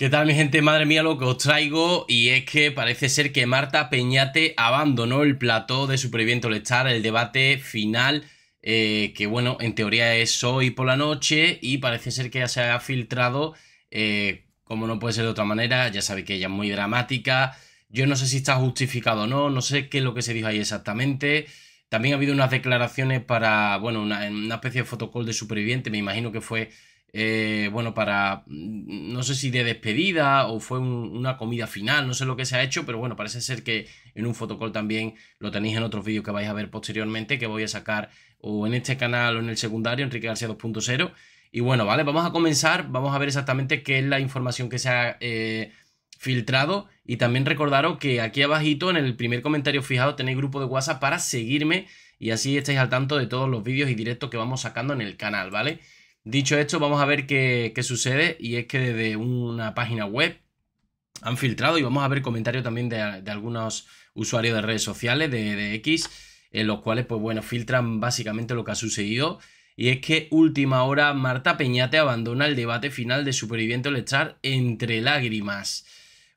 ¿Qué tal mi gente? Madre mía lo que os traigo y es que parece ser que Marta Peñate abandonó el plató de Superviviente Olestar, el debate final eh, que bueno, en teoría es hoy por la noche y parece ser que ya se ha filtrado, eh, como no puede ser de otra manera, ya sabéis que ella es muy dramática, yo no sé si está justificado o no, no sé qué es lo que se dijo ahí exactamente, también ha habido unas declaraciones para, bueno, una, una especie de fotocall de Superviviente, me imagino que fue eh, bueno, para, mm, no sé si de despedida o fue una comida final, no sé lo que se ha hecho, pero bueno, parece ser que en un fotocall también lo tenéis en otros vídeos que vais a ver posteriormente, que voy a sacar o en este canal o en el secundario, Enrique García 2.0. Y bueno, vale, vamos a comenzar, vamos a ver exactamente qué es la información que se ha eh, filtrado y también recordaros que aquí abajito en el primer comentario fijado tenéis grupo de WhatsApp para seguirme y así estáis al tanto de todos los vídeos y directos que vamos sacando en el canal, ¿vale? vale Dicho esto, vamos a ver qué, sucede y es que desde una página web han filtrado y vamos a ver comentarios también de, algunos usuarios de redes sociales de, X, en los cuales, pues bueno, filtran básicamente lo que ha sucedido. Y es que última hora, Marta Peñate abandona el debate final de Superviviente lechar entre lágrimas.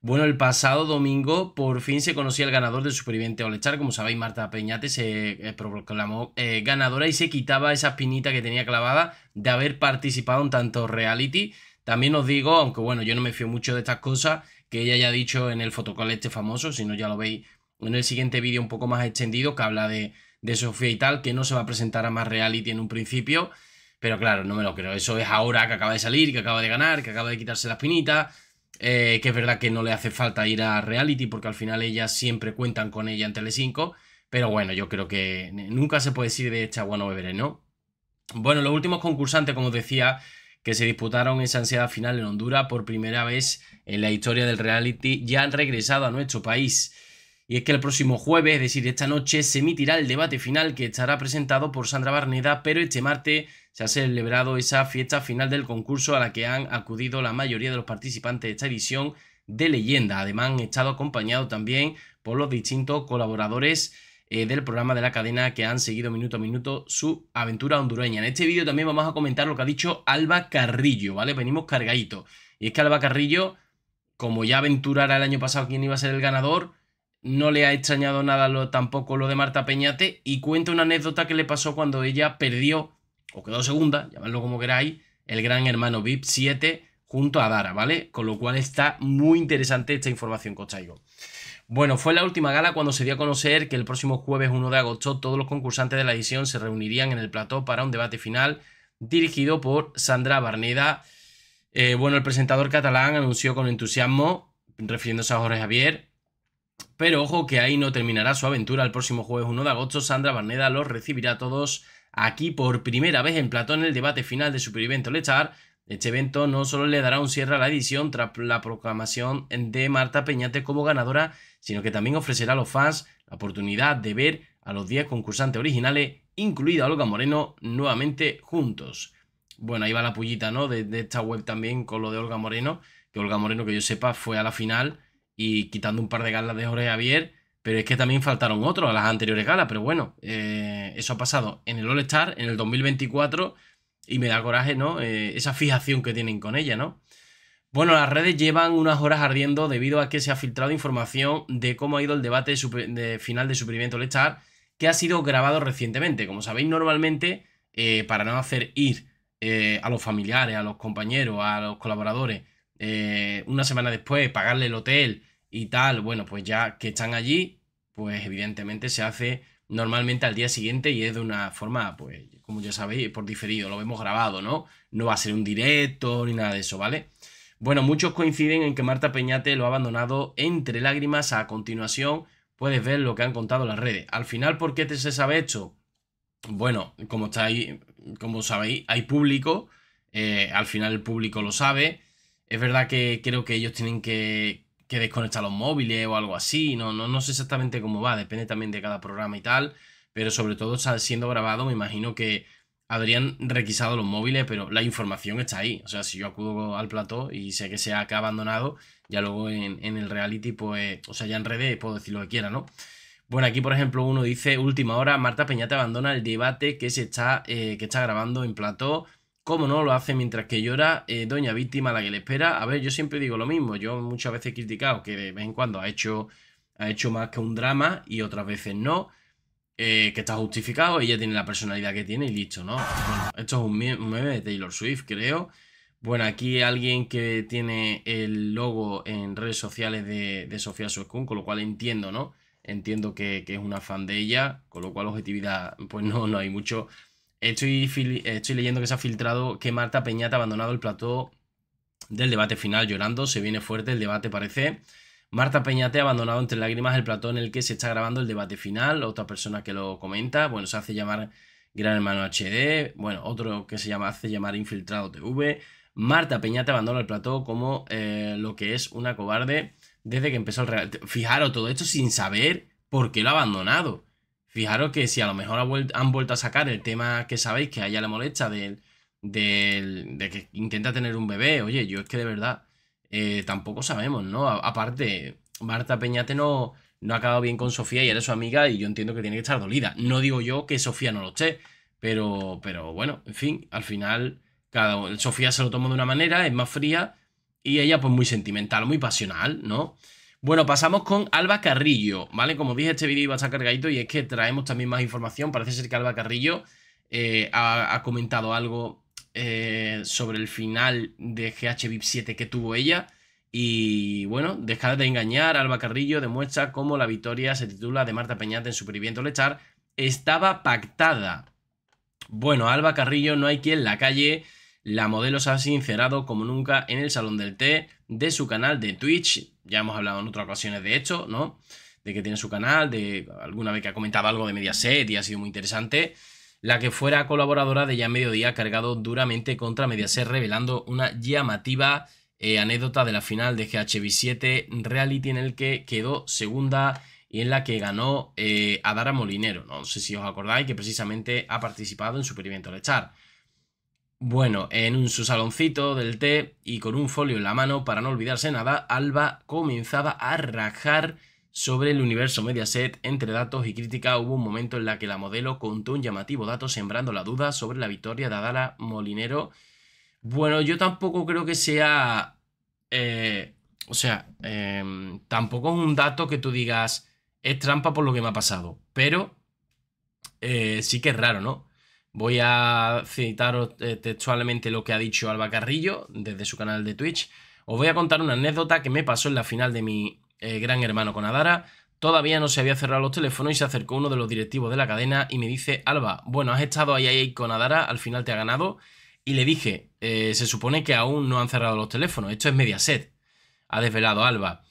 Bueno, el pasado domingo por fin se conocía el ganador del Superviviente Olechar. Como sabéis, Marta Peñate se eh, proclamó eh, ganadora y se quitaba esa espinita que tenía clavada de haber participado en tanto reality. También os digo, aunque bueno, yo no me fío mucho de estas cosas, que ella haya dicho en el fotocall este famoso, si no ya lo veis en el siguiente vídeo un poco más extendido, que habla de, de Sofía y tal, que no se va a presentar a más reality en un principio. Pero claro, no me lo creo. Eso es ahora que acaba de salir, que acaba de ganar, que acaba de quitarse la pinita. Eh, que es verdad que no le hace falta ir a reality porque al final ellas siempre cuentan con ella en Telecinco, pero bueno, yo creo que nunca se puede decir de esta bueno beber ¿no? Bueno, los últimos concursantes, como decía, que se disputaron esa ansiedad final en Honduras por primera vez en la historia del reality, ya han regresado a nuestro país. Y es que el próximo jueves, es decir, esta noche, se emitirá el debate final que estará presentado por Sandra Barneda, pero este martes se ha celebrado esa fiesta final del concurso a la que han acudido la mayoría de los participantes de esta edición de leyenda. Además, han estado acompañados también por los distintos colaboradores eh, del programa de la cadena que han seguido minuto a minuto su aventura hondureña. En este vídeo también vamos a comentar lo que ha dicho Alba Carrillo, ¿vale? Venimos cargadito. Y es que Alba Carrillo, como ya aventurara el año pasado quién iba a ser el ganador, no le ha extrañado nada lo, tampoco lo de Marta Peñate y cuenta una anécdota que le pasó cuando ella perdió o quedó segunda, llamadlo como queráis, el gran hermano VIP 7 junto a Dara, ¿vale? Con lo cual está muy interesante esta información, Cochaigo. Bueno, fue la última gala cuando se dio a conocer que el próximo jueves 1 de agosto todos los concursantes de la edición se reunirían en el plató para un debate final dirigido por Sandra Barneda. Eh, bueno, el presentador catalán anunció con entusiasmo, refiriéndose a Jorge Javier, pero ojo que ahí no terminará su aventura. El próximo jueves 1 de agosto Sandra Barneda los recibirá a todos Aquí por primera vez en platón en el debate final de Super Evento Lechar, este evento no solo le dará un cierre a la edición tras la proclamación de Marta Peñate como ganadora, sino que también ofrecerá a los fans la oportunidad de ver a los 10 concursantes originales, incluida Olga Moreno, nuevamente juntos. Bueno, ahí va la pullita, ¿no? De, de esta web también con lo de Olga Moreno, que Olga Moreno, que yo sepa, fue a la final y quitando un par de galas de Jorge Javier, pero es que también faltaron otros a las anteriores galas. Pero bueno, eh, eso ha pasado en el All-Star, en el 2024. Y me da coraje, ¿no? Eh, esa fijación que tienen con ella, ¿no? Bueno, las redes llevan unas horas ardiendo debido a que se ha filtrado información de cómo ha ido el debate final de Superviviente All-Star, que ha sido grabado recientemente. Como sabéis, normalmente, eh, para no hacer ir a los familiares, a los compañeros, a los colaboradores, una semana después, pagarle el hotel, y tal, bueno, pues ya que están allí, pues evidentemente se hace normalmente al día siguiente y es de una forma, pues, como ya sabéis, por diferido, lo vemos grabado, ¿no? No va a ser un directo ni nada de eso, ¿vale? Bueno, muchos coinciden en que Marta Peñate lo ha abandonado entre lágrimas. A continuación, puedes ver lo que han contado las redes. Al final, ¿por qué se sabe esto? Bueno, como ahí como sabéis, hay público. Eh, al final el público lo sabe. Es verdad que creo que ellos tienen que, que desconectar los móviles o algo así. No, no, no sé exactamente cómo va, depende también de cada programa y tal. Pero sobre todo siendo grabado, me imagino que habrían requisado los móviles, pero la información está ahí. O sea, si yo acudo al plató y sé que se ha abandonado, ya luego en, el reality, pues, o sea, ya en redes puedo decir lo que quiera, ¿no? Bueno, aquí por ejemplo uno dice, última hora, Marta Peñate abandona el debate que se está, eh, que está grabando en plató Cómo no lo hace mientras que llora eh, Doña Víctima, la que le espera. A ver, yo siempre digo lo mismo. Yo muchas veces he criticado que de vez en cuando ha hecho, ha hecho más que un drama y otras veces no. Eh, que está justificado, ella tiene la personalidad que tiene y listo, ¿no? Bueno, esto es un meme de Taylor Swift, creo. Bueno, aquí alguien que tiene el logo en redes sociales de, Sofía Suescun, con lo cual entiendo, ¿no? Entiendo que, que, es una fan de ella, con lo cual objetividad, pues no, no hay mucho. Estoy, leyendo que se ha filtrado que Marta Peñate ha abandonado el plató del debate final llorando. Se viene fuerte el debate, parece. Marta Peñate ha abandonado entre lágrimas el plató en el que se está grabando el debate final. Otra persona que lo comenta. Bueno, se hace llamar Gran Hermano HD. Bueno, otro que se llama, hace llamar Infiltrado TV. Marta Peñate abandona el plató como eh, lo que es una cobarde desde que empezó el real. Fijaros, todo esto sin saber por qué lo ha abandonado. Fijaros que si a lo mejor han vuelto a sacar el tema que sabéis que a ella le molesta del, de que intenta tener un bebé, oye, yo es que de verdad eh, tampoco sabemos, ¿no? aparte, Marta Peñate no, no ha acabado bien con Sofía y era su amiga y yo entiendo que tiene que estar dolida. No digo yo que Sofía no lo esté, pero, pero bueno, en fin, al final cada, Sofía se lo tomó de una manera, es más fría y ella pues muy sentimental, muy pasional, ¿no? Bueno, pasamos con Alba Carrillo, ¿vale? Como dije, este vídeo iba a estar cargadito y es que traemos también más información. Parece ser que Alba Carrillo eh, ha, comentado algo eh, sobre el final de VIP 7 que tuvo ella. Y bueno, dejad de engañar, Alba Carrillo demuestra cómo la victoria se titula de Marta Peñate en Superviviente Lechar estaba pactada. Bueno, Alba Carrillo no hay quien la calle. La modelo se ha sincerado como nunca en el Salón del Té de su canal de Twitch ya hemos hablado en otras ocasiones de hecho, ¿no? De que tiene su canal, de alguna vez que ha comentado algo de Mediaset y ha sido muy interesante. La que fuera colaboradora de Ya Mediodía ha cargado duramente contra Mediaset, revelando una llamativa eh, anécdota de la final de GHB7 Reality en el que quedó segunda y en la que ganó eh, Adara Molinero. No sé si os acordáis que precisamente ha participado en experimento de Char. Bueno, en un, su saloncito del té y con un folio en la mano para no olvidarse nada, Alba comenzaba a rajar sobre el universo Mediaset. Entre datos y crítica hubo un momento en la que la modelo contó un llamativo dato sembrando la duda sobre la victoria de Adala Molinero. Bueno, yo tampoco creo que sea... Eh, o sea, em, tampoco es un dato que tú digas es trampa por lo que me ha pasado, pero eh, sí que es raro, ¿no? Voy a citar eh, textualmente lo que ha dicho Alba Carrillo desde su canal de Twitch. Os voy a contar una anécdota que me pasó en la final de mi eh, gran hermano con Adara. Todavía no se había cerrado los teléfonos y se acercó uno de los directivos de la cadena y me dice, Alba, bueno, has estado ahí, con Adara, al final te ha ganado. Y le dije, eh, se supone que aún no han cerrado los teléfonos, esto es Mediaset, Ha desvelado Alba.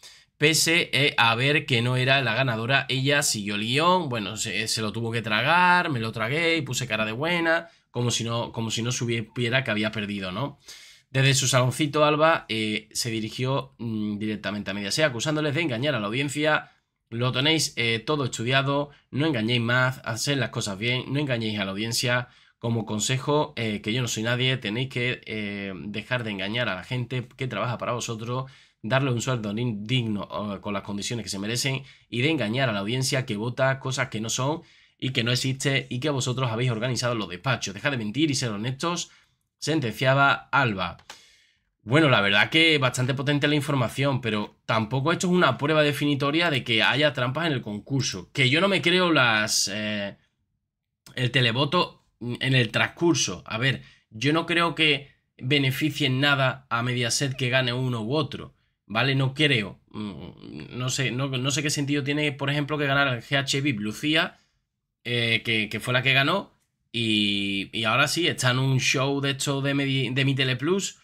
Pese eh, a ver que no era la ganadora, ella siguió el guión, bueno, se, lo tuvo que tragar, me lo tragué y puse cara de buena, como si no, como si no supiera que había perdido, ¿no? Desde su saloncito, Alba eh, se dirigió mm, directamente a Mediaset, acusándoles de engañar a la audiencia. Lo tenéis eh, todo estudiado, no engañéis más, haced las cosas bien, no engañéis a la audiencia. Como consejo, que yo no soy nadie, tenéis que dejar de engañar a la gente que trabaja para vosotros, darle un sueldo digno con las condiciones que se merecen y de engañar a la audiencia que vota cosas que no son y que no existe y que vosotros habéis organizado los despachos. Deja de mentir y ser honestos, sentenciaba Alba. Bueno, la verdad que bastante potente la información, pero tampoco esto es una prueba definitoria de que haya trampas en el concurso. Que yo no me creo las. Eh, el televoto en el transcurso. A ver, yo no creo que beneficien nada a Mediaset que gane uno u otro. ¿vale? No creo. Mm, no sé, no, sé qué sentido tiene, por ejemplo, que ganar el GHB Lucía, eh, que, fue la que ganó. Y, ahora sí, está en un show de esto de mi, de mi Teleplus,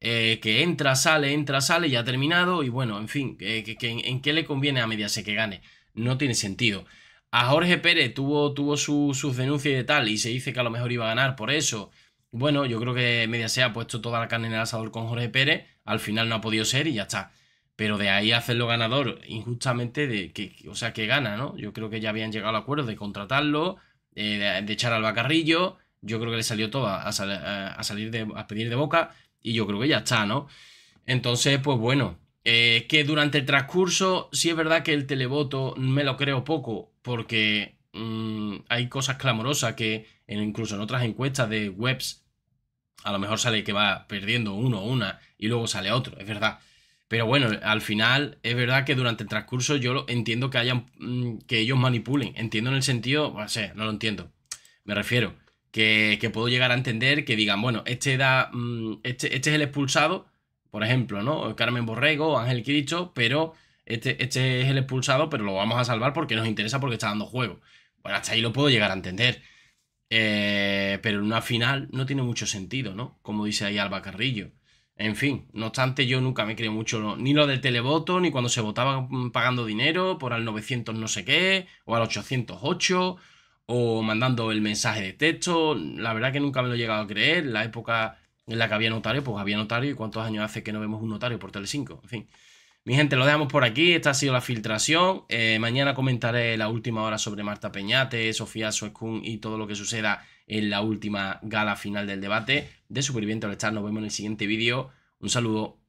eh, que entra, sale, entra, sale, ya ha terminado. Y bueno, en fin, eh, en, qué le conviene a Mediaset que gane? No tiene sentido. A Jorge Pérez tuvo, tuvo sus denuncias y de tal, y se dice que a lo mejor iba a ganar por eso. Bueno, yo creo que Mediaset ha puesto toda la carne en el asador con Jorge Pérez al final no ha podido ser y ya está. Pero de ahí hacerlo ganador injustamente, de que, o sea, que gana, ¿no? Yo creo que ya habían llegado al acuerdo de contratarlo, eh, de, echar al bacarrillo. Yo creo que le salió todo a, salir de, a pedir de boca y yo creo que ya está, ¿no? Entonces, pues bueno, es eh, que durante el transcurso, sí es verdad que el televoto me lo creo poco, porque mm, hay cosas clamorosas que incluso en otras encuestas de webs a lo mejor sale que va perdiendo uno o una y luego sale otro, es verdad. Pero bueno, al final es verdad que durante el transcurso yo entiendo que hayan mm, que ellos manipulen. Entiendo en el sentido, no no lo entiendo. Me refiero que, puedo llegar a entender que digan, bueno, este da mm, este, este es el expulsado, por ejemplo, ¿no? Carmen Borrego, Ángel Cristo, pero este, este es el expulsado, pero lo vamos a salvar porque nos interesa porque está dando juego. Bueno, hasta ahí lo puedo llegar a entender. Eh, pero en una final no tiene mucho sentido, ¿no? Como dice ahí Alba Carrillo. En fin, no obstante, yo nunca me creo mucho ni lo del televoto, ni cuando se votaba mm, pagando dinero por al 900 no sé qué, o al 808, o mandando el mensaje de texto. La verdad que nunca me lo he llegado a creer. La época en la que había notario, pues había notario, y cuántos años hace que no vemos un notario por Telecinco, en fin. Mi gente, lo dejamos por aquí. Esta ha sido la filtración. Eh, mañana comentaré la última hora sobre Marta Peñate, Sofía Suescun y todo lo que suceda en la última gala final del debate de Superviviente al Estar. Nos vemos en el siguiente vídeo. Un saludo.